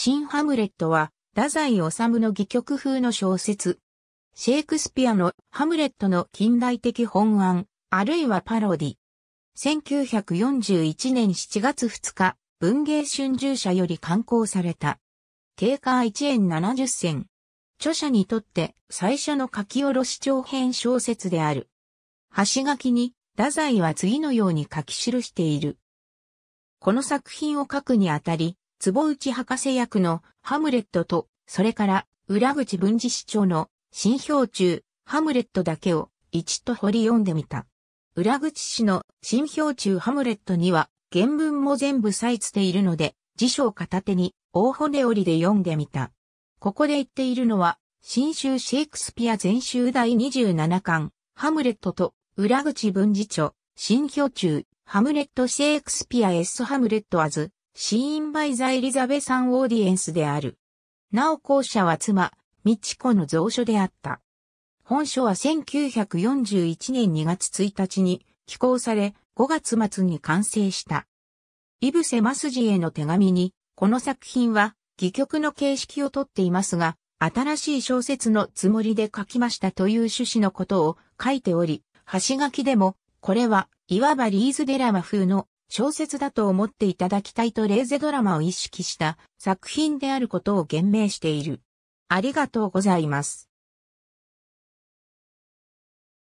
新ハムレットは、太宰治の戯曲風の小説。シェイクスピアのハムレットの近代的本案、あるいはパロディ。1941年7月2日、文芸春秋社より刊行された。定価1円70銭。著者にとって最初の書き下ろし長編小説である。端書きに、太宰は次のように書き記している。この作品を書くにあたり、坪内博士役のハムレットと、それから裏口文治市長の新氷中ハムレットだけを一と掘り読んでみた。裏口師の新氷中ハムレットには原文も全部採えつているので、辞書を片手に大骨折りで読んでみた。ここで言っているのは、新州シェイクスピア全集第27巻、ハムレットと裏口文治著、新氷中ハムレット・シェイクスピア・エッソ・ハムレット・アズ、シーンバイザ・エリザベサン・オーディエンスである。なお校舎は妻、ミチコの蔵書であった。本書は1941年2月1日に寄稿され、5月末に完成した。イブセ・マスジへの手紙に、この作品は、戯曲の形式をとっていますが、新しい小説のつもりで書きましたという趣旨のことを書いており、端書きでも、これは、いわばリーズデラマ風の小説だと思っていただきたいとレーゼドラマを意識した作品であることを言明している。ありがとうございます。